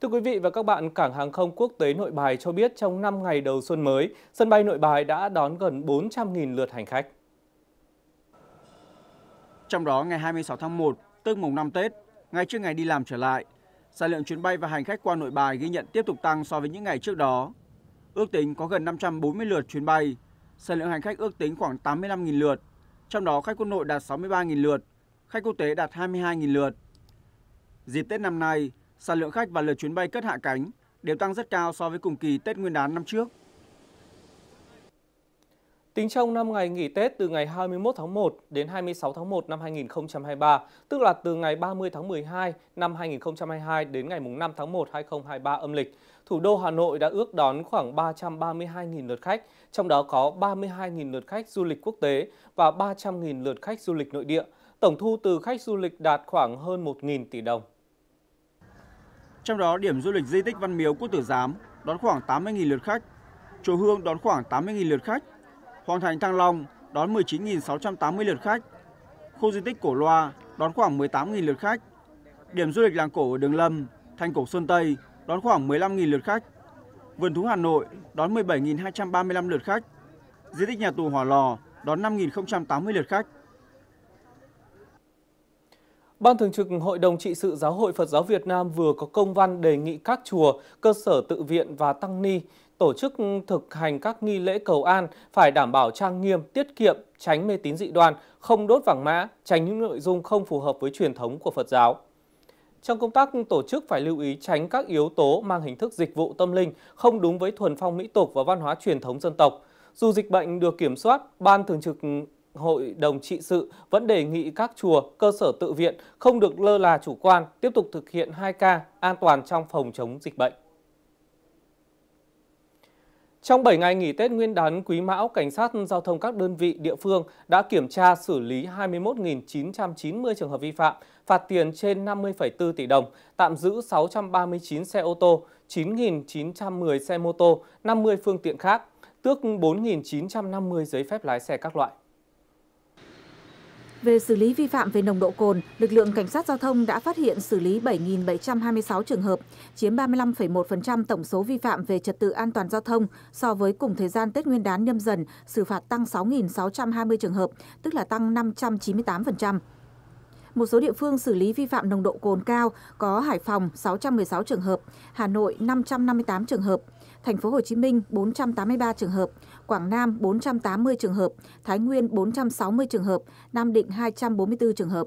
Thưa quý vị và các bạn, Cảng hàng không quốc tế Nội Bài cho biết trong 5 ngày đầu xuân mới, sân bay Nội Bài đã đón gần 400.000 lượt hành khách. Trong đó, ngày 26 tháng 1, tức mùng 5 Tết, ngay trước ngày đi làm trở lại, sản lượng chuyến bay và hành khách qua Nội Bài ghi nhận tiếp tục tăng so với những ngày trước đó. Ước tính có gần 540 lượt chuyến bay, sản lượng hành khách ước tính khoảng 85.000 lượt, trong đó khách quốc nội đạt 63.000 lượt, khách quốc tế đạt 22.000 lượt. Dịp Tết năm nay, sản lượng khách và lượt chuyến bay cất hạ cánh đều tăng rất cao so với cùng kỳ Tết Nguyên đán năm trước. Tính trong 5 ngày nghỉ Tết từ ngày 21 tháng 1 đến 26 tháng 1 năm 2023, tức là từ ngày 30 tháng 12 năm 2022 đến ngày 5 tháng 1 2023 âm lịch, thủ đô Hà Nội đã ước đón khoảng 332.000 lượt khách, trong đó có 32.000 lượt khách du lịch quốc tế và 300.000 lượt khách du lịch nội địa. Tổng thu từ khách du lịch đạt khoảng hơn 1.000 tỷ đồng. Trong đó, điểm du lịch di tích Văn Miếu Quốc Tử Giám đón khoảng 80.000 lượt khách, Chùa Hương đón khoảng 80.000 lượt khách, Hoàng thành Thăng Long đón 19.680 lượt khách, khu di tích Cổ Loa đón khoảng 18.000 lượt khách, điểm du lịch làng cổ ở Đường Lâm, thành cổ Sơn Tây đón khoảng 15.000 lượt khách, vườn thú Hà Nội đón 17.235 lượt khách, di tích nhà tù Hỏa Lò đón 5.080 lượt khách. Ban Thường trực Hội đồng Trị sự Giáo hội Phật giáo Việt Nam vừa có công văn đề nghị các chùa, cơ sở tự viện và tăng ni tổ chức thực hành các nghi lễ cầu an phải đảm bảo trang nghiêm, tiết kiệm, tránh mê tín dị đoan, không đốt vàng mã, tránh những nội dung không phù hợp với truyền thống của Phật giáo. Trong công tác tổ chức phải lưu ý tránh các yếu tố mang hình thức dịch vụ tâm linh không đúng với thuần phong mỹ tục và văn hóa truyền thống dân tộc. Dù dịch bệnh được kiểm soát, Ban Thường trực Hội đồng trị sự vẫn đề nghị các chùa, cơ sở tự viện không được lơ là chủ quan, tiếp tục thực hiện 2K an toàn trong phòng chống dịch bệnh. Trong 7 ngày nghỉ Tết Nguyên đán Quý Mão, Cảnh sát Giao thông các đơn vị địa phương đã kiểm tra xử lý 21.990 trường hợp vi phạm, phạt tiền trên 50,4 tỷ đồng, tạm giữ 639 xe ô tô, 9.910 xe mô tô, 50 phương tiện khác, tước 4.950 giấy phép lái xe các loại. Về xử lý vi phạm về nồng độ cồn, lực lượng cảnh sát giao thông đã phát hiện xử lý 7.726 trường hợp, chiếm 35,1% tổng số vi phạm về trật tự an toàn giao thông so với cùng thời gian Tết Nguyên đán nhâm dần, xử phạt tăng 6.620 trường hợp, tức là tăng 598%. Một số địa phương xử lý vi phạm nồng độ cồn cao có Hải Phòng 616 trường hợp, Hà Nội 558 trường hợp, Thành phố Hồ Chí Minh 483 trường hợp, Quảng Nam 480 trường hợp, Thái Nguyên 460 trường hợp, Nam Định 244 trường hợp.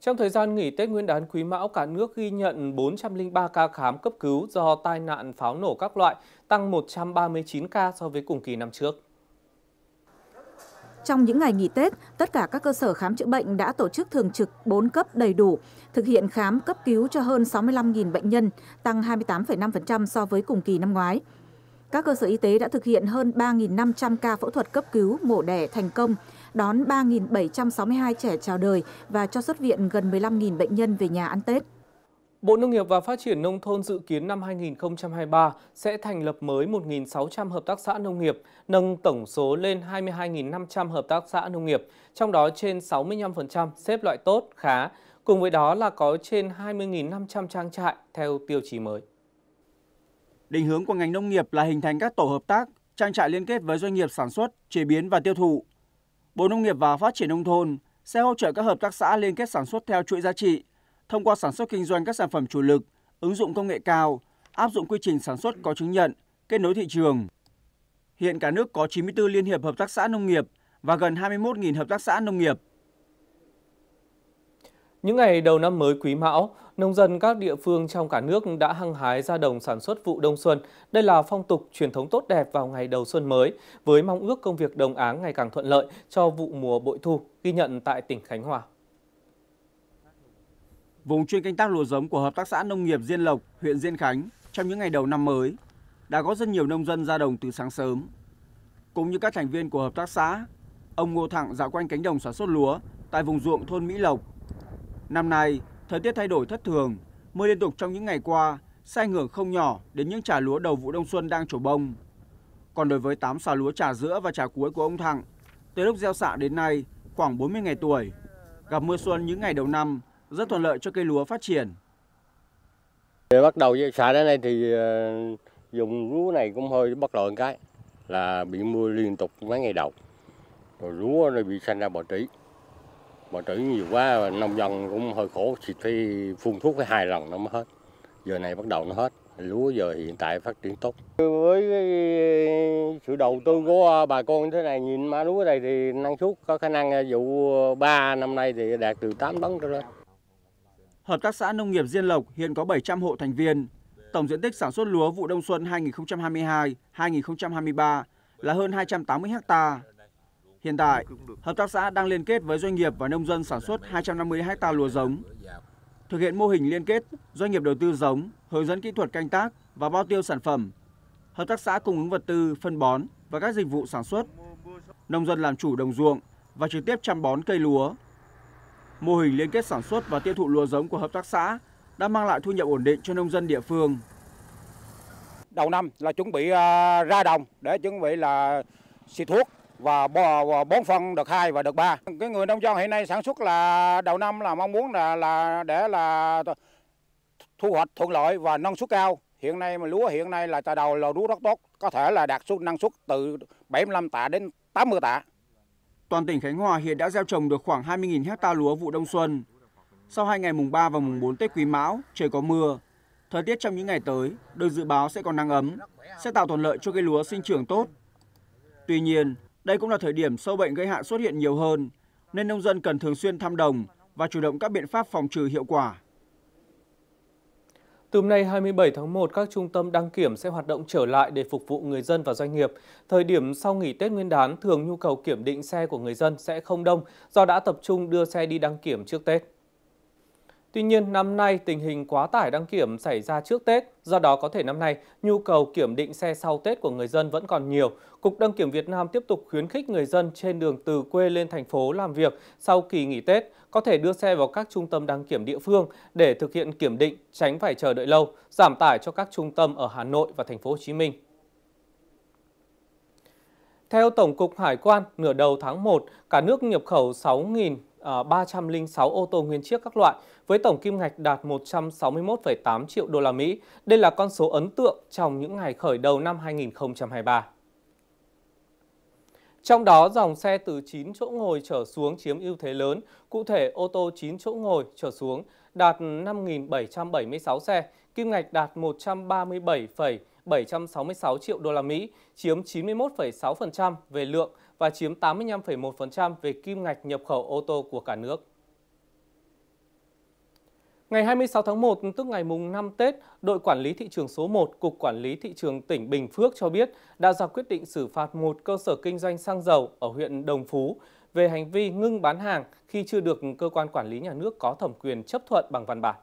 Trong thời gian nghỉ Tết Nguyên đán Quý Mão, cả nước ghi nhận 403 ca khám cấp cứu do tai nạn pháo nổ các loại, tăng 139 ca so với cùng kỳ năm trước. Trong những ngày nghỉ Tết, tất cả các cơ sở khám chữa bệnh đã tổ chức thường trực 4 cấp đầy đủ, thực hiện khám cấp cứu cho hơn 65.000 bệnh nhân, tăng 28,5% so với cùng kỳ năm ngoái. Các cơ sở y tế đã thực hiện hơn 3.500 ca phẫu thuật cấp cứu mổ đẻ thành công, đón 3.762 trẻ chào đời và cho xuất viện gần 15.000 bệnh nhân về nhà ăn Tết. Bộ Nông nghiệp và Phát triển Nông thôn dự kiến năm 2023 sẽ thành lập mới 1.600 hợp tác xã nông nghiệp, nâng tổng số lên 22.500 hợp tác xã nông nghiệp, trong đó trên 65% xếp loại tốt, khá. Cùng với đó là có trên 20.500 trang trại theo tiêu chí mới. Định hướng của ngành nông nghiệp là hình thành các tổ hợp tác, trang trại liên kết với doanh nghiệp sản xuất, chế biến và tiêu thụ. Bộ Nông nghiệp và Phát triển Nông thôn sẽ hỗ trợ các hợp tác xã liên kết sản xuất theo chuỗi giá trị, thông qua sản xuất kinh doanh các sản phẩm chủ lực, ứng dụng công nghệ cao, áp dụng quy trình sản xuất có chứng nhận, kết nối thị trường. Hiện cả nước có 94 liên hiệp hợp tác xã nông nghiệp và gần 21.000 hợp tác xã nông nghiệp. Những ngày đầu năm mới Quý Mão, nông dân các địa phương trong cả nước đã hăng hái ra đồng sản xuất vụ đông xuân. Đây là phong tục truyền thống tốt đẹp vào ngày đầu xuân mới, với mong ước công việc đồng áng ngày càng thuận lợi cho vụ mùa bội thu, ghi nhận tại tỉnh Khánh Hòa. Vùng chuyên canh tác lúa giống của Hợp tác xã Nông nghiệp Diên Lộc, huyện Diên Khánh trong những ngày đầu năm mới đã có rất nhiều nông dân ra đồng từ sáng sớm. Cũng như các thành viên của Hợp tác xã, ông Ngô Thẳng dạo quanh cánh đồng sản xuất lúa tại vùng ruộng thôn Mỹ Lộc. Năm nay, Thời tiết thay đổi thất thường, mưa liên tục trong những ngày qua sẽ ảnh hưởng không nhỏ đến những trà lúa đầu vụ đông xuân đang trổ bông. Còn đối với 8 xào lúa trà giữa và trà cuối của ông Thặng, từ lúc gieo xạ đến nay khoảng 40 ngày tuổi, gặp mưa xuân những ngày đầu năm rất thuận lợi cho cây lúa phát triển. Để bắt đầu gieo xạ đến nay thì ờ, dùng lúa này cũng hơi bất lợi cái là bị mưa liên tục mấy ngày đầu rồi lúa nó bị xanh ra bọ trĩ mà trữ nhiều quá nông dân cũng hơi khổ thì phải phun thuốc phải hai lần nó mới hết giờ này bắt đầu nó hết lúa giờ hiện tại phát triển tốt với sự đầu tư của bà con thế này nhìn má lúa này thì năng suất có khả năng à, vụ 3 năm nay thì đạt từ 8 tấn trở lên Hợp tác xã nông nghiệp Diên Lộc hiện có 700 hộ thành viên. Tổng diện tích sản xuất lúa vụ đông xuân 2022-2023 là hơn 280 ha. Hiện tại, hợp tác xã đang liên kết với doanh nghiệp và nông dân sản xuất 250 ha lúa giống. Thực hiện mô hình liên kết, doanh nghiệp đầu tư giống, hướng dẫn kỹ thuật canh tác và bao tiêu sản phẩm. Hợp tác xã cung ứng vật tư, phân bón và các dịch vụ sản xuất. Nông dân làm chủ đồng ruộng và trực tiếp chăm bón cây lúa. Mô hình liên kết sản xuất và tiêu thụ lúa giống của hợp tác xã đã mang lại thu nhập ổn định cho nông dân địa phương. Đầu năm là chuẩn bị à, ra đồng để chuẩn bị là xịt thuốc và bón phân đợt 2 và đợt 3. Cái người nông dân hiện nay sản xuất là đầu năm là mong muốn là là để là thu hoạch thuận lợi và năng suất cao. Hiện nay mà lúa hiện nay là tà đầu là lúa rất tốt, có thể là đạt suất năng suất từ 75 tạ đến 80 tạ. Toàn tỉnh Khánh Hòa hiện đã gieo trồng được khoảng 20.000 hecta lúa vụ đông xuân. Sau hai ngày mùng 3 và mùng 4 Tết Quý Mão, trời có mưa. Thời tiết trong những ngày tới được dự báo sẽ còn nắng ấm, sẽ tạo thuận lợi cho cây lúa sinh trưởng tốt. Tuy nhiên, đây cũng là thời điểm sâu bệnh gây hại xuất hiện nhiều hơn, nên nông dân cần thường xuyên thăm đồng và chủ động các biện pháp phòng trừ hiệu quả. Từ hôm nay 27 tháng 1, các trung tâm đăng kiểm sẽ hoạt động trở lại để phục vụ người dân và doanh nghiệp. Thời điểm sau nghỉ Tết Nguyên đán, thường nhu cầu kiểm định xe của người dân sẽ không đông do đã tập trung đưa xe đi đăng kiểm trước Tết. Tuy nhiên, năm nay tình hình quá tải đăng kiểm xảy ra trước Tết, do đó có thể năm nay nhu cầu kiểm định xe sau Tết của người dân vẫn còn nhiều. Cục Đăng kiểm Việt Nam tiếp tục khuyến khích người dân trên đường từ quê lên thành phố làm việc sau kỳ nghỉ Tết có thể đưa xe vào các trung tâm đăng kiểm địa phương để thực hiện kiểm định, tránh phải chờ đợi lâu, giảm tải cho các trung tâm ở Hà Nội và thành phố Hồ Chí Minh. Theo Tổng cục Hải quan, nửa đầu tháng 1, cả nước nhập khẩu 6.000 306 à, ô tô nguyên chiếc các loại với tổng kim ngạch đạt 161,8 triệu đô la Mỹ. Đây là con số ấn tượng trong những ngày khởi đầu năm 2023. Trong đó, dòng xe từ 9 chỗ ngồi trở xuống chiếm ưu thế lớn, cụ thể ô tô 9 chỗ ngồi trở xuống đạt 5.776 xe, kim ngạch đạt 137,766 triệu đô la Mỹ, chiếm 91,6% về lượng và chiếm 85,1% về kim ngạch nhập khẩu ô tô của cả nước. Ngày 26 tháng 1, tức ngày mùng 5 Tết, đội quản lý thị trường số 1, Cục Quản lý Thị trường tỉnh Bình Phước cho biết đã ra quyết định xử phạt một cơ sở kinh doanh xăng dầu ở huyện Đồng Phú về hành vi ngưng bán hàng khi chưa được cơ quan quản lý nhà nước có thẩm quyền chấp thuận bằng văn bản.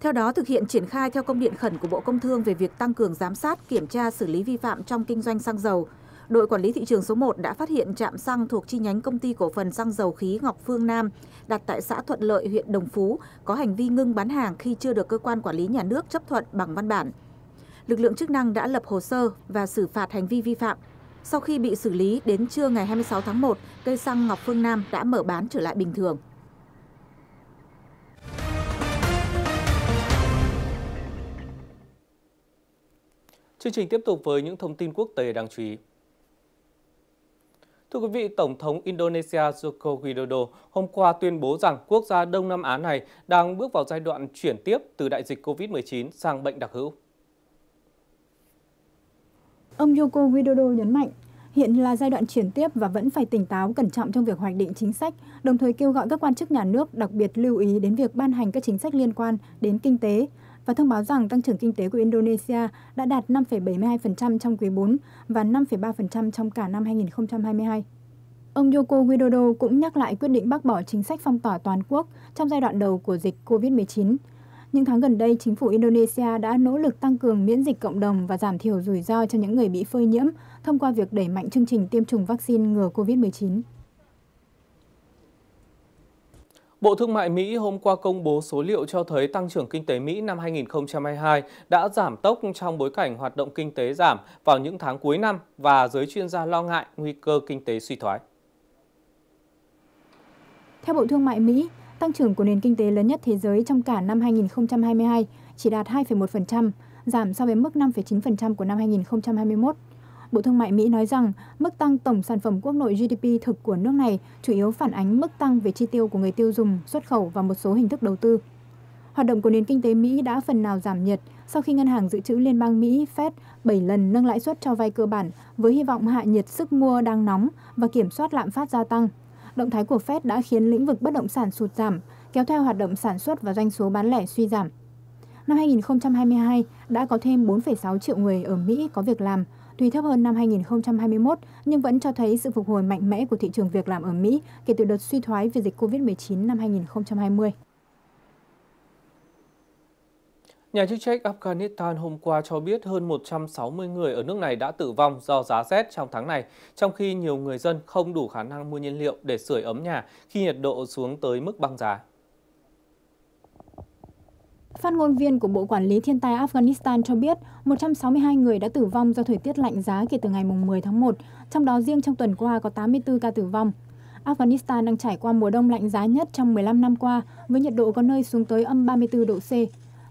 Theo đó, thực hiện triển khai theo công điện khẩn của Bộ Công Thương về việc tăng cường giám sát, kiểm tra xử lý vi phạm trong kinh doanh xăng dầu, đội quản lý thị trường số 1 đã phát hiện trạm xăng thuộc chi nhánh công ty cổ phần xăng dầu khí Ngọc Phương Nam đặt tại xã Thuận Lợi, huyện Đồng Phú có hành vi ngưng bán hàng khi chưa được cơ quan quản lý nhà nước chấp thuận bằng văn bản. Lực lượng chức năng đã lập hồ sơ và xử phạt hành vi vi phạm. Sau khi bị xử lý đến trưa ngày 26 tháng 1, cây xăng Ngọc Phương Nam đã mở bán trở lại bình thường. Chương trình tiếp tục với những thông tin quốc tế đáng chú ý. Thưa quý vị, Tổng thống Indonesia Joko Widodo hôm qua tuyên bố rằng quốc gia Đông Nam Á này đang bước vào giai đoạn chuyển tiếp từ đại dịch COVID-19 sang bệnh đặc hữu. Ông Joko Widodo nhấn mạnh, hiện là giai đoạn chuyển tiếp và vẫn phải tỉnh táo cẩn trọng trong việc hoạch định chính sách, đồng thời kêu gọi các quan chức nhà nước đặc biệt lưu ý đến việc ban hành các chính sách liên quan đến kinh tế, và thông báo rằng tăng trưởng kinh tế của Indonesia đã đạt 5,72% trong quý 4 và 5,3% trong cả năm 2022. Ông Joko Widodo cũng nhắc lại quyết định bác bỏ chính sách phong tỏa toàn quốc trong giai đoạn đầu của dịch COVID-19. Những tháng gần đây, chính phủ Indonesia đã nỗ lực tăng cường miễn dịch cộng đồng và giảm thiểu rủi ro cho những người bị phơi nhiễm thông qua việc đẩy mạnh chương trình tiêm chủng vaccine ngừa COVID-19. Bộ Thương mại Mỹ hôm qua công bố số liệu cho thấy tăng trưởng kinh tế Mỹ năm 2022 đã giảm tốc trong bối cảnh hoạt động kinh tế giảm vào những tháng cuối năm và giới chuyên gia lo ngại nguy cơ kinh tế suy thoái. Theo Bộ Thương mại Mỹ, tăng trưởng của nền kinh tế lớn nhất thế giới trong cả năm 2022 chỉ đạt 2,1%, giảm so với mức 5,9% của năm 2021. Bộ Thương mại Mỹ nói rằng mức tăng tổng sản phẩm quốc nội GDP thực của nước này chủ yếu phản ánh mức tăng về chi tiêu của người tiêu dùng, xuất khẩu và một số hình thức đầu tư. Hoạt động của nền kinh tế Mỹ đã phần nào giảm nhiệt sau khi Ngân hàng Dự trữ Liên bang Mỹ Fed 7 lần nâng lãi suất cho vay cơ bản với hy vọng hạ nhiệt sức mua đang nóng và kiểm soát lạm phát gia tăng. Động thái của Fed đã khiến lĩnh vực bất động sản sụt giảm, kéo theo hoạt động sản xuất và doanh số bán lẻ suy giảm. Năm 2022 đã có thêm 4,6 triệu người ở Mỹ có việc làm, tuy thấp hơn năm 2021 nhưng vẫn cho thấy sự phục hồi mạnh mẽ của thị trường việc làm ở Mỹ kể từ đợt suy thoái vì dịch COVID-19 năm 2020. Nhà chức trách Afghanistan hôm qua cho biết hơn 160 người ở nước này đã tử vong do giá rét trong tháng này, trong khi nhiều người dân không đủ khả năng mua nhiên liệu để sưởi ấm nhà khi nhiệt độ xuống tới mức băng giá. Phát ngôn viên của Bộ Quản lý Thiên tai Afghanistan cho biết 162 người đã tử vong do thời tiết lạnh giá kể từ ngày 10 tháng 1, trong đó riêng trong tuần qua có 84 ca tử vong. Afghanistan đang trải qua mùa đông lạnh giá nhất trong 15 năm qua, với nhiệt độ có nơi xuống tới âm 34 độ C.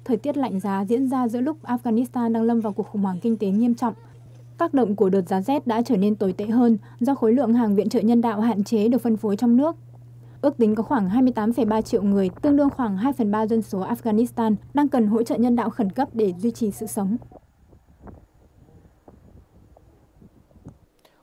Thời tiết lạnh giá diễn ra giữa lúc Afghanistan đang lâm vào cuộc khủng hoảng kinh tế nghiêm trọng. Tác động của đợt giá rét đã trở nên tồi tệ hơn do khối lượng hàng viện trợ nhân đạo hạn chế được phân phối trong nước Ước tính có khoảng 28,3 triệu người, tương đương khoảng 2 phần 3 dân số Afghanistan, đang cần hỗ trợ nhân đạo khẩn cấp để duy trì sự sống.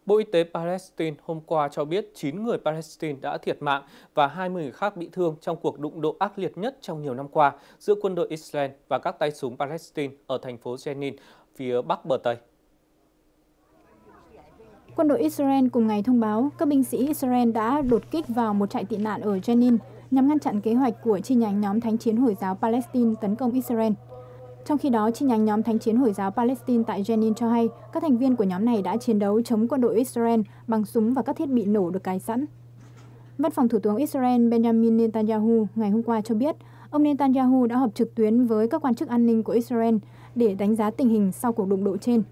Bộ Y tế Palestine hôm qua cho biết 9 người Palestine đã thiệt mạng và 20 người khác bị thương trong cuộc đụng độ ác liệt nhất trong nhiều năm qua giữa quân đội Israel và các tay súng Palestine ở thành phố Jenin, phía bắc bờ Tây. Quân đội Israel cùng ngày thông báo các binh sĩ Israel đã đột kích vào một trại tị nạn ở Jenin nhằm ngăn chặn kế hoạch của chi nhánh nhóm thánh chiến Hồi giáo Palestine tấn công Israel. Trong khi đó, chi nhánh nhóm thánh chiến Hồi giáo Palestine tại Jenin cho hay các thành viên của nhóm này đã chiến đấu chống quân đội Israel bằng súng và các thiết bị nổ được cài sẵn. Văn phòng Thủ tướng Israel Benjamin Netanyahu ngày hôm qua cho biết, ông Netanyahu đã họp trực tuyến với các quan chức an ninh của Israel để đánh giá tình hình sau cuộc đụng độ trên.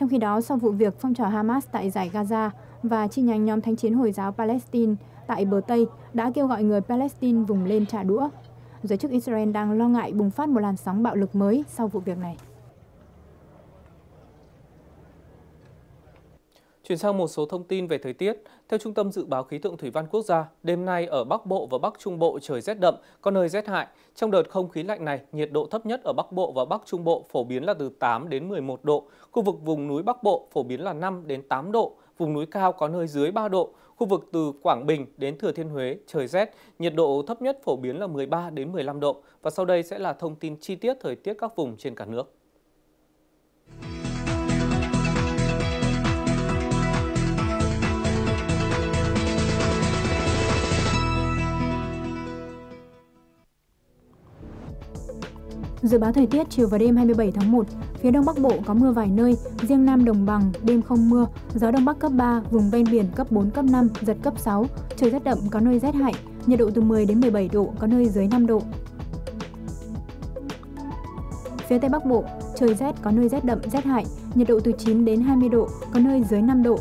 Trong khi đó, sau vụ việc phong trào Hamas tại giải Gaza và chi nhánh nhóm thánh chiến Hồi giáo Palestine tại bờ Tây đã kêu gọi người Palestine vùng lên trả đũa. Giới chức Israel đang lo ngại bùng phát một làn sóng bạo lực mới sau vụ việc này. Chuyển sang một số thông tin về thời tiết. Theo Trung tâm Dự báo Khí tượng Thủy văn Quốc gia, đêm nay ở Bắc Bộ và Bắc Trung Bộ trời rét đậm, có nơi rét hại. Trong đợt không khí lạnh này, nhiệt độ thấp nhất ở Bắc Bộ và Bắc Trung Bộ phổ biến là từ 8 đến 11 độ. Khu vực vùng núi Bắc Bộ phổ biến là 5 đến 8 độ, vùng núi cao có nơi dưới 3 độ. Khu vực từ Quảng Bình đến Thừa Thiên Huế trời rét, nhiệt độ thấp nhất phổ biến là 13 đến 15 độ. Và sau đây sẽ là thông tin chi tiết thời tiết các vùng trên cả nước. Dự báo thời tiết chiều và đêm 27 tháng 1, phía Đông Bắc Bộ có mưa vài nơi, riêng Nam Đồng Bằng đêm không mưa, gió Đông Bắc cấp 3, vùng ven biển cấp 4, cấp 5, giật cấp 6, trời rét đậm có nơi rét hại, nhiệt độ từ 10 đến 17 độ, có nơi dưới 5 độ. Phía Tây Bắc Bộ, trời rét có nơi rét đậm, rét hại, nhiệt độ từ 9 đến 20 độ, có nơi dưới 5 độ.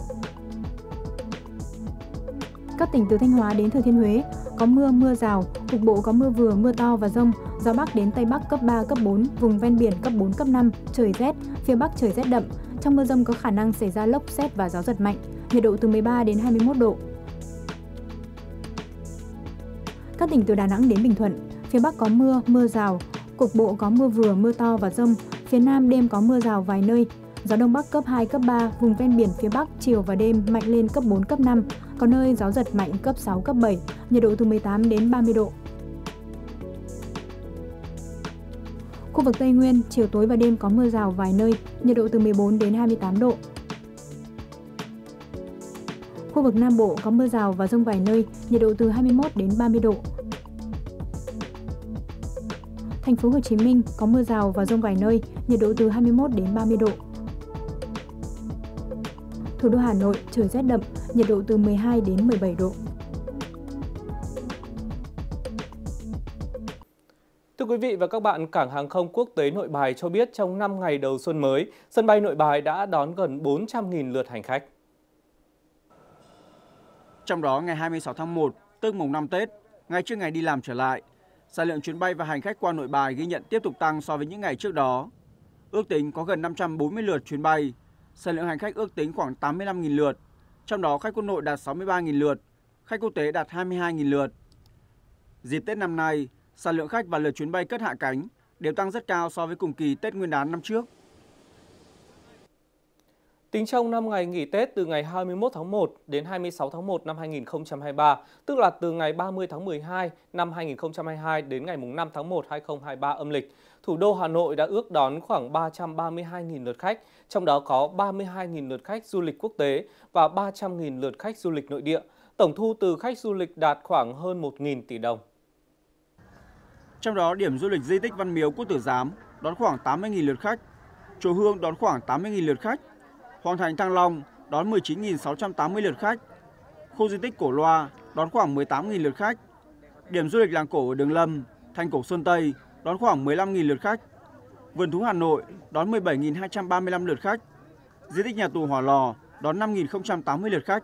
Các tỉnh từ Thanh Hóa đến Thừa Thiên Huế có mưa, mưa rào, cục bộ có mưa vừa, mưa to và rông, gió Bắc đến Tây Bắc cấp 3, cấp 4, vùng ven biển cấp 4, cấp 5, trời rét, phía Bắc trời rét đậm. Trong mưa rông có khả năng xảy ra lốc xét và gió giật mạnh, nhiệt độ từ 13 đến 21 độ. Các tỉnh từ Đà Nẵng đến Bình Thuận, phía Bắc có mưa, mưa rào, cục bộ có mưa vừa, mưa to và rông, phía Nam đêm có mưa rào vài nơi, gió Đông Bắc cấp 2, cấp 3, vùng ven biển phía Bắc, chiều và đêm mạnh lên cấp 4, cấp 5, có nơi gió giật mạnh cấp 6, cấp 7, nhiệt độ từ 18 đến 30 độ. Khu vực Tây Nguyên, chiều tối và đêm có mưa rào vài nơi, nhiệt độ từ 14 đến 28 độ. Khu vực Nam Bộ có mưa rào và rông vài nơi, nhiệt độ từ 21 đến 30 độ. Thành phố Hồ Chí Minh có mưa rào và rông vài nơi, nhiệt độ từ 21 đến 30 độ. Thủ đô Hà Nội trời rét đậm, nhiệt độ từ 12 đến 17 độ. Thưa quý vị và các bạn, Cảng hàng không quốc tế Nội Bài cho biết trong 5 ngày đầu xuân mới, sân bay Nội Bài đã đón gần 400.000 lượt hành khách. Trong đó, ngày 26 tháng 1, tức mùng 5 Tết, ngay trước ngày đi làm trở lại, sản lượng chuyến bay và hành khách qua Nội Bài ghi nhận tiếp tục tăng so với những ngày trước đó. Ước tính có gần 540 lượt chuyến bay, sản lượng hành khách ước tính khoảng 85.000 lượt trong đó khách quốc nội đạt 63.000 lượt, khách quốc tế đạt 22.000 lượt. Dịp Tết năm nay, sản lượng khách và lượt chuyến bay cất hạ cánh đều tăng rất cao so với cùng kỳ Tết Nguyên đán năm trước. Tính trong 5 ngày nghỉ Tết từ ngày 21 tháng 1 đến 26 tháng 1 năm 2023, tức là từ ngày 30 tháng 12 năm 2022 đến ngày 5 tháng 1 2023 âm lịch, thủ đô Hà Nội đã ước đón khoảng 332.000 lượt khách, trong đó có 32.000 lượt khách du lịch quốc tế và 300.000 lượt khách du lịch nội địa. Tổng thu từ khách du lịch đạt khoảng hơn 1.000 tỷ đồng. Trong đó, điểm du lịch di tích Văn Miếu Quốc Tử Giám đón khoảng 80.000 lượt khách, Chùa Hương đón khoảng 80.000 lượt khách, Hoàng thành Thăng Long đón 19.680 lượt khách. Khu di tích Cổ Loa đón khoảng 18.000 lượt khách. Điểm du lịch làng cổ ở Đường Lâm, thành cổ Sơn Tây đón khoảng 15.000 lượt khách. Vườn thú Hà Nội đón 17.235 lượt khách. Di tích nhà tù Hỏa Lò đón 5.080 lượt khách.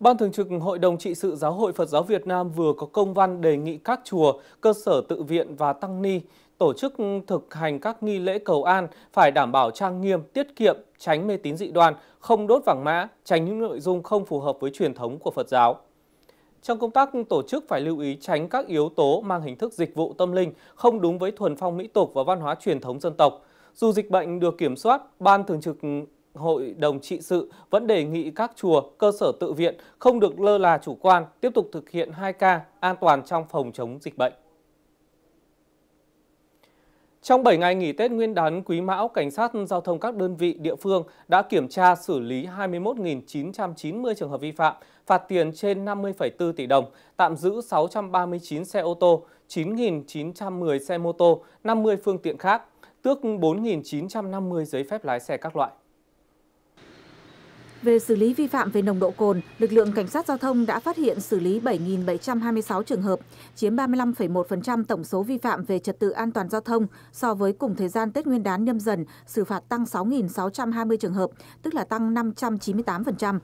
Ban Thường trực Hội đồng Trị sự Giáo hội Phật giáo Việt Nam vừa có công văn đề nghị các chùa, cơ sở tự viện và tăng ni tổ chức thực hành các nghi lễ cầu an phải đảm bảo trang nghiêm, tiết kiệm, tránh mê tín dị đoan, không đốt vàng mã, tránh những nội dung không phù hợp với truyền thống của Phật giáo. Trong công tác tổ chức phải lưu ý tránh các yếu tố mang hình thức dịch vụ tâm linh không đúng với thuần phong mỹ tục và văn hóa truyền thống dân tộc. Dù dịch bệnh được kiểm soát, Ban Thường trực Hội đồng trị sự vẫn đề nghị các chùa, cơ sở tự viện không được lơ là chủ quan, tiếp tục thực hiện 2K an toàn trong phòng chống dịch bệnh. Trong 7 ngày nghỉ Tết Nguyên đán Quý Mão, Cảnh sát Giao thông các đơn vị địa phương đã kiểm tra xử lý 21.990 trường hợp vi phạm, phạt tiền trên 50,4 tỷ đồng, tạm giữ 639 xe ô tô, 9.910 xe mô tô, 50 phương tiện khác, tước 4.950 giấy phép lái xe các loại. Về xử lý vi phạm về nồng độ cồn, lực lượng cảnh sát giao thông đã phát hiện xử lý 7.726 trường hợp, chiếm 35,1% tổng số vi phạm về trật tự an toàn giao thông so với cùng thời gian Tết Nguyên đán nhâm dần, xử phạt tăng 6.620 trường hợp, tức là tăng 598%.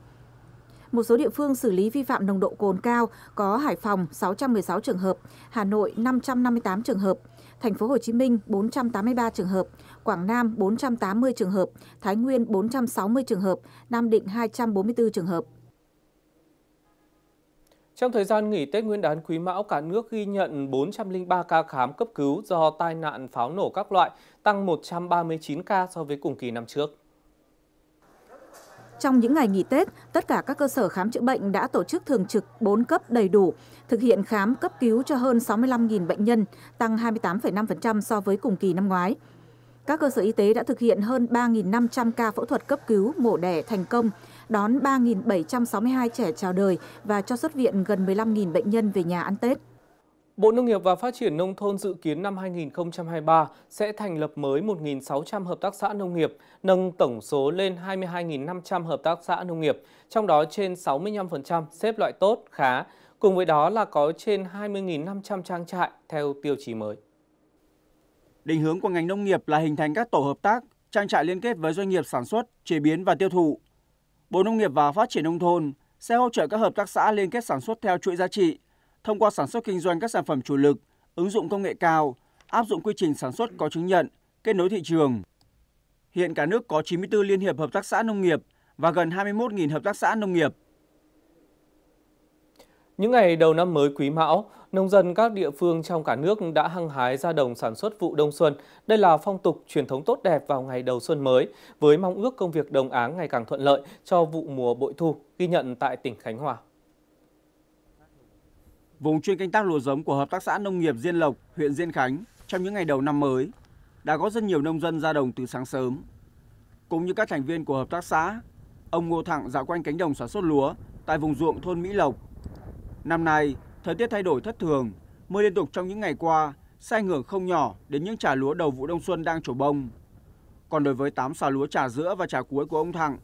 Một số địa phương xử lý vi phạm nồng độ cồn cao có Hải Phòng 616 trường hợp, Hà Nội 558 trường hợp, Thành phố Hồ Chí Minh 483 trường hợp, Quảng Nam 480 trường hợp, Thái Nguyên 460 trường hợp, Nam Định 244 trường hợp. Trong thời gian nghỉ Tết Nguyên đán Quý Mão, cả nước ghi nhận 403 ca khám cấp cứu do tai nạn pháo nổ các loại, tăng 139 ca so với cùng kỳ năm trước. Trong những ngày nghỉ Tết, tất cả các cơ sở khám chữa bệnh đã tổ chức thường trực 4 cấp đầy đủ, thực hiện khám cấp cứu cho hơn 65.000 bệnh nhân, tăng 28,5% so với cùng kỳ năm ngoái. Các cơ sở y tế đã thực hiện hơn 3.500 ca phẫu thuật cấp cứu mổ đẻ thành công, đón 3.762 trẻ chào đời và cho xuất viện gần 15.000 bệnh nhân về nhà ăn Tết. Bộ Nông nghiệp và Phát triển Nông thôn dự kiến năm 2023 sẽ thành lập mới 1.600 hợp tác xã nông nghiệp, nâng tổng số lên 22.500 hợp tác xã nông nghiệp, trong đó trên 65% xếp loại tốt, khá. Cùng với đó là có trên 20.500 trang trại theo tiêu chí mới. Định hướng của ngành nông nghiệp là hình thành các tổ hợp tác, trang trại liên kết với doanh nghiệp sản xuất, chế biến và tiêu thụ. Bộ Nông nghiệp và Phát triển nông thôn sẽ hỗ trợ các hợp tác xã liên kết sản xuất theo chuỗi giá trị, thông qua sản xuất kinh doanh các sản phẩm chủ lực, ứng dụng công nghệ cao, áp dụng quy trình sản xuất có chứng nhận, kết nối thị trường. Hiện cả nước có 94 liên hiệp hợp tác xã nông nghiệp và gần 21.000 hợp tác xã nông nghiệp. Những ngày đầu năm mới Quý Mão, Nông dân các địa phương trong cả nước đã hăng hái ra đồng sản xuất vụ đông xuân. Đây là phong tục truyền thống tốt đẹp vào ngày đầu xuân mới, với mong ước công việc đồng áng ngày càng thuận lợi cho vụ mùa bội thu, ghi nhận tại tỉnh Khánh Hòa. Vùng chuyên canh tác lúa giống của Hợp tác xã Nông nghiệp Diên Lộc, huyện Diên Khánh trong những ngày đầu năm mới đã có rất nhiều nông dân ra đồng từ sáng sớm. Cũng như các thành viên của Hợp tác xã, ông Ngô Thẳng dạo quanh cánh đồng sản xuất lúa tại vùng ruộng thôn Mỹ Lộc. Năm nay, Thời tiết thay đổi thất thường, mưa liên tục trong những ngày qua sẽ ảnh hưởng không nhỏ đến những trà lúa đầu vụ đông xuân đang trổ bông. Còn đối với 8 xào lúa trà giữa và trà cuối của ông Thặng,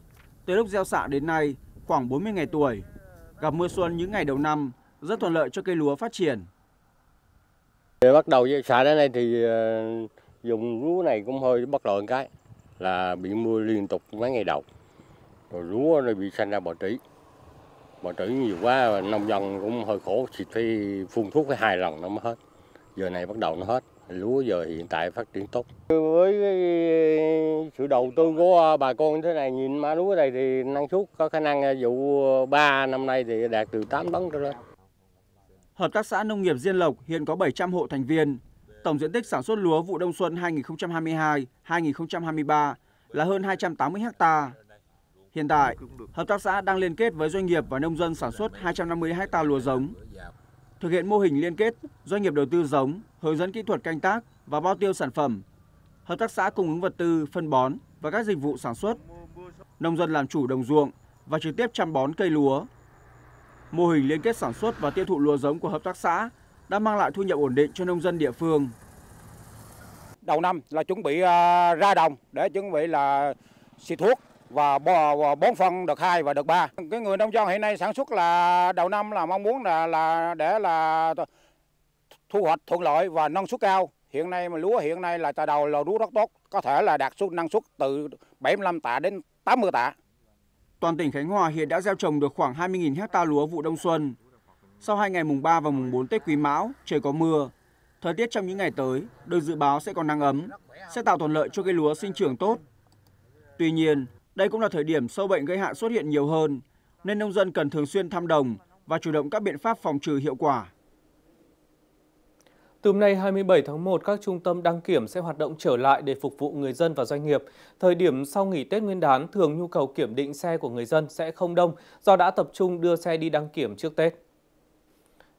từ lúc gieo xạ đến nay khoảng 40 ngày tuổi, gặp mưa xuân những ngày đầu năm rất thuận lợi cho cây lúa phát triển. Để bắt đầu gieo xạ đến nay thì ờ, dùng lúa này cũng hơi bất lợi cái là bị mưa liên tục mấy ngày đầu rồi lúa nó bị xanh ra bọ trĩ mà trữ nhiều quá nông dân cũng hơi khổ xịt phải phun thuốc phải hai lần nó mới hết giờ này bắt đầu nó hết lúa giờ hiện tại phát triển tốt với sự đầu tư của bà con thế này nhìn má lúa này thì năng suất có khả năng à, vụ 3 năm nay thì đạt từ 8 tấn trở lên Hợp tác xã nông nghiệp Diên Lộc hiện có 700 hộ thành viên. Tổng diện tích sản xuất lúa vụ đông xuân 2022-2023 là hơn 280 ha. Hiện tại, hợp tác xã đang liên kết với doanh nghiệp và nông dân sản xuất 250 ha lúa giống. Thực hiện mô hình liên kết, doanh nghiệp đầu tư giống, hướng dẫn kỹ thuật canh tác và bao tiêu sản phẩm. Hợp tác xã cung ứng vật tư, phân bón và các dịch vụ sản xuất. Nông dân làm chủ đồng ruộng và trực tiếp chăm bón cây lúa. Mô hình liên kết sản xuất và tiêu thụ lúa giống của hợp tác xã đã mang lại thu nhập ổn định cho nông dân địa phương. Đầu năm là chuẩn bị à, ra đồng để chuẩn bị là xịt thuốc và bón phân được hai và được ba. Cái người nông dân hiện nay sản xuất là đầu năm là mong muốn là là để là thu hoạch thuận lợi và năng suất cao. Hiện nay mà lúa hiện nay là từ đầu là lúa rất tốt, có thể là đạt suất năng suất từ 75 tạ đến 80 tạ. Toàn tỉnh Khánh Hòa hiện đã gieo trồng được khoảng 20.000 hecta lúa vụ đông xuân. Sau hai ngày mùng 3 và mùng 4 Tết Quý Mão, trời có mưa. Thời tiết trong những ngày tới được dự báo sẽ còn nắng ấm, sẽ tạo thuận lợi cho cây lúa sinh trưởng tốt. Tuy nhiên, đây cũng là thời điểm sâu bệnh gây hại xuất hiện nhiều hơn, nên nông dân cần thường xuyên thăm đồng và chủ động các biện pháp phòng trừ hiệu quả. Từ hôm nay 27 tháng 1, các trung tâm đăng kiểm sẽ hoạt động trở lại để phục vụ người dân và doanh nghiệp. Thời điểm sau nghỉ Tết Nguyên đán, thường nhu cầu kiểm định xe của người dân sẽ không đông do đã tập trung đưa xe đi đăng kiểm trước Tết.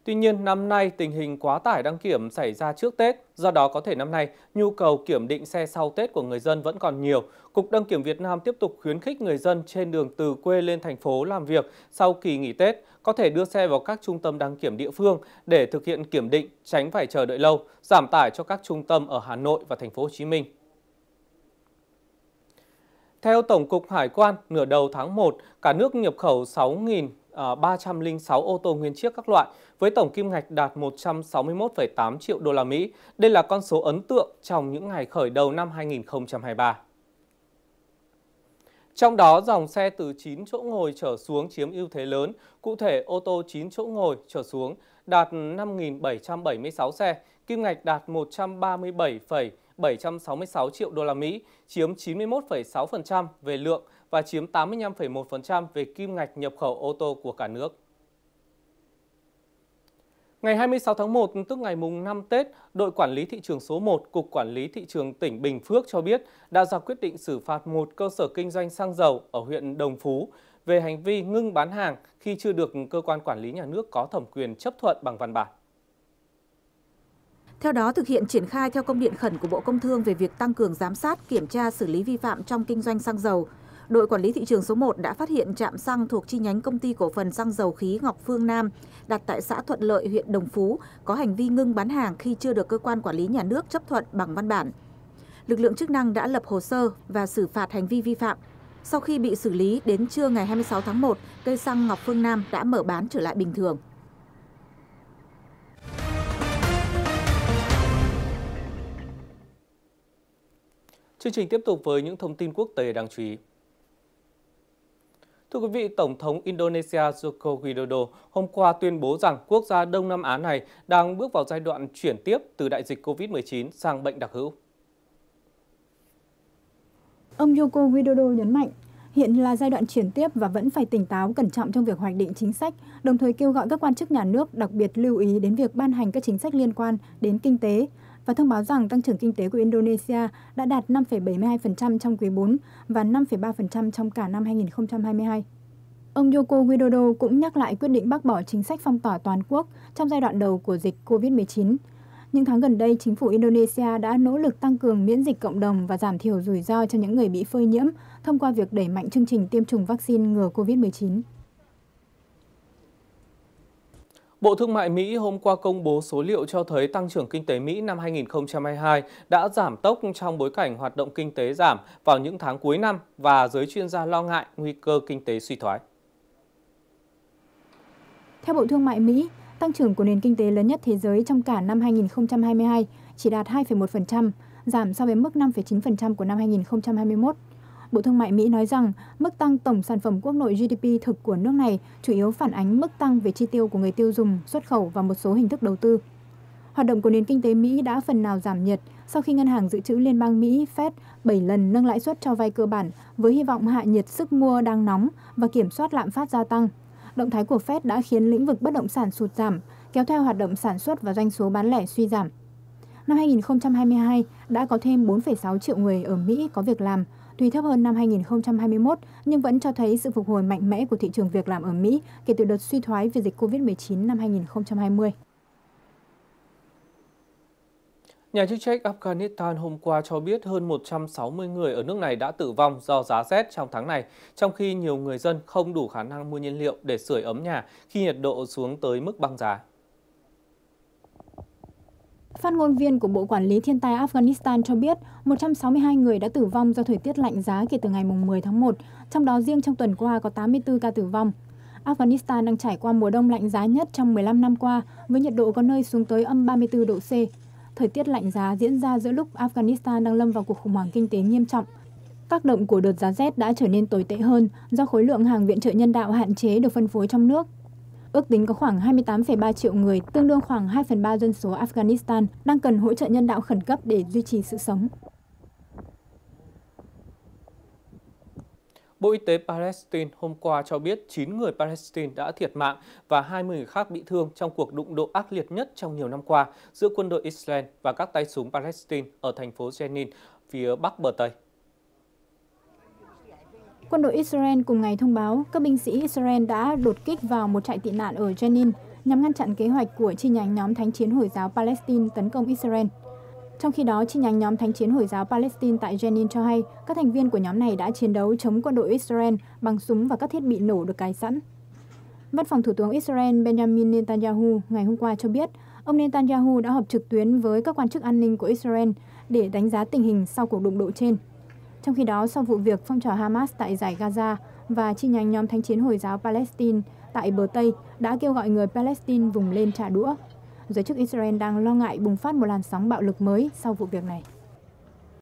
Tuy nhiên, năm nay tình hình quá tải đăng kiểm xảy ra trước Tết, do đó có thể năm nay nhu cầu kiểm định xe sau Tết của người dân vẫn còn nhiều. Cục Đăng kiểm Việt Nam tiếp tục khuyến khích người dân trên đường từ quê lên thành phố làm việc sau kỳ nghỉ Tết có thể đưa xe vào các trung tâm đăng kiểm địa phương để thực hiện kiểm định, tránh phải chờ đợi lâu, giảm tải cho các trung tâm ở Hà Nội và thành phố Hồ Chí Minh. Theo Tổng cục Hải quan, nửa đầu tháng 1, cả nước nhập khẩu 6.306 à, ô tô nguyên chiếc các loại với tổng kim ngạch đạt 161,8 triệu đô la Mỹ. Đây là con số ấn tượng trong những ngày khởi đầu năm 2023. Trong đó, dòng xe từ 9 chỗ ngồi trở xuống chiếm ưu thế lớn, cụ thể ô tô 9 chỗ ngồi trở xuống đạt 5.776 xe, kim ngạch đạt 137,5 766 triệu đô la Mỹ, chiếm 91,6% về lượng và chiếm 85,1% về kim ngạch nhập khẩu ô tô của cả nước. Ngày 26 tháng 1, tức ngày mùng 5 Tết, đội quản lý thị trường số 1, Cục Quản lý Thị trường tỉnh Bình Phước cho biết đã ra quyết định xử phạt một cơ sở kinh doanh xăng dầu ở huyện Đồng Phú về hành vi ngưng bán hàng khi chưa được cơ quan quản lý nhà nước có thẩm quyền chấp thuận bằng văn bản. Theo đó, thực hiện triển khai theo công điện khẩn của Bộ Công Thương về việc tăng cường giám sát, kiểm tra xử lý vi phạm trong kinh doanh xăng dầu, đội quản lý thị trường số 1 đã phát hiện trạm xăng thuộc chi nhánh công ty cổ phần xăng dầu khí Ngọc Phương Nam đặt tại xã Thuận Lợi, huyện Đồng Phú có hành vi ngưng bán hàng khi chưa được cơ quan quản lý nhà nước chấp thuận bằng văn bản. Lực lượng chức năng đã lập hồ sơ và xử phạt hành vi vi phạm. Sau khi bị xử lý, đến trưa ngày 26 tháng 1, cây xăng Ngọc Phương Nam đã mở bán trở lại bình thường. Chương trình tiếp tục với những thông tin quốc tế đáng chú ý. Thưa quý vị, Tổng thống Indonesia Joko Widodo hôm qua tuyên bố rằng quốc gia Đông Nam Á này đang bước vào giai đoạn chuyển tiếp từ đại dịch COVID-19 sang bệnh đặc hữu. Ông Joko Widodo nhấn mạnh, hiện là giai đoạn chuyển tiếp và vẫn phải tỉnh táo cẩn trọng trong việc hoạch định chính sách, đồng thời kêu gọi các quan chức nhà nước đặc biệt lưu ý đến việc ban hành các chính sách liên quan đến kinh tế, và thông báo rằng tăng trưởng kinh tế của Indonesia đã đạt 5,72% trong quý 4 và 5,3% trong cả năm 2022. Ông Yoko Widodo cũng nhắc lại quyết định bác bỏ chính sách phong tỏa toàn quốc trong giai đoạn đầu của dịch COVID-19. Những tháng gần đây, chính phủ Indonesia đã nỗ lực tăng cường miễn dịch cộng đồng và giảm thiểu rủi ro cho những người bị phơi nhiễm thông qua việc đẩy mạnh chương trình tiêm chủng vaccine ngừa COVID-19. Bộ Thương mại Mỹ hôm qua công bố số liệu cho thấy tăng trưởng kinh tế Mỹ năm 2022 đã giảm tốc trong bối cảnh hoạt động kinh tế giảm vào những tháng cuối năm và giới chuyên gia lo ngại nguy cơ kinh tế suy thoái. Theo Bộ Thương mại Mỹ, tăng trưởng của nền kinh tế lớn nhất thế giới trong cả năm 2022 chỉ đạt 2,1%, giảm so với mức 5,9% của năm 2021. Bộ Thương mại Mỹ nói rằng mức tăng tổng sản phẩm quốc nội GDP thực của nước này chủ yếu phản ánh mức tăng về chi tiêu của người tiêu dùng, xuất khẩu và một số hình thức đầu tư. Hoạt động của nền kinh tế Mỹ đã phần nào giảm nhiệt sau khi Ngân hàng Dự trữ Liên bang Mỹ Fed 7 lần nâng lãi suất cho vay cơ bản với hy vọng hạ nhiệt sức mua đang nóng và kiểm soát lạm phát gia tăng. Động thái của Fed đã khiến lĩnh vực bất động sản sụt giảm, kéo theo hoạt động sản xuất và doanh số bán lẻ suy giảm. Năm 2022 đã có thêm 4,6 triệu người ở Mỹ có việc làm, tuy thấp hơn năm 2021 nhưng vẫn cho thấy sự phục hồi mạnh mẽ của thị trường việc làm ở Mỹ kể từ đợt suy thoái vì dịch COVID-19 năm 2020. Nhà chức trách Afghanistan hôm qua cho biết hơn 160 người ở nước này đã tử vong do giá rét trong tháng này, trong khi nhiều người dân không đủ khả năng mua nhiên liệu để sưởi ấm nhà khi nhiệt độ xuống tới mức băng giá. Phát ngôn viên của Bộ Quản lý Thiên tai Afghanistan cho biết 162 người đã tử vong do thời tiết lạnh giá kể từ ngày 10 tháng 1, trong đó riêng trong tuần qua có 84 ca tử vong. Afghanistan đang trải qua mùa đông lạnh giá nhất trong 15 năm qua, với nhiệt độ có nơi xuống tới âm 34 độ C. Thời tiết lạnh giá diễn ra giữa lúc Afghanistan đang lâm vào cuộc khủng hoảng kinh tế nghiêm trọng. Tác động của đợt giá rét đã trở nên tồi tệ hơn do khối lượng hàng viện trợ nhân đạo hạn chế được phân phối trong nước Ước tính có khoảng 28,3 triệu người, tương đương khoảng 2 phần 3 dân số Afghanistan, đang cần hỗ trợ nhân đạo khẩn cấp để duy trì sự sống. Bộ Y tế Palestine hôm qua cho biết 9 người Palestine đã thiệt mạng và 20 người khác bị thương trong cuộc đụng độ ác liệt nhất trong nhiều năm qua giữa quân đội Israel và các tay súng Palestine ở thành phố Jenin, phía bắc bờ Tây. Quân đội Israel cùng ngày thông báo các binh sĩ Israel đã đột kích vào một trại tị nạn ở Jenin nhằm ngăn chặn kế hoạch của chi nhánh nhóm thánh chiến Hồi giáo Palestine tấn công Israel. Trong khi đó, chi nhánh nhóm thánh chiến Hồi giáo Palestine tại Jenin cho hay các thành viên của nhóm này đã chiến đấu chống quân đội Israel bằng súng và các thiết bị nổ được cài sẵn. Văn phòng Thủ tướng Israel Benjamin Netanyahu ngày hôm qua cho biết, ông Netanyahu đã họp trực tuyến với các quan chức an ninh của Israel để đánh giá tình hình sau cuộc đụng độ trên. Trong khi đó, sau vụ việc phong trào Hamas tại giải Gaza và chi nhánh nhóm thánh chiến Hồi giáo Palestine tại bờ Tây đã kêu gọi người Palestine vùng lên trả đũa. Giới chức Israel đang lo ngại bùng phát một làn sóng bạo lực mới sau vụ việc này.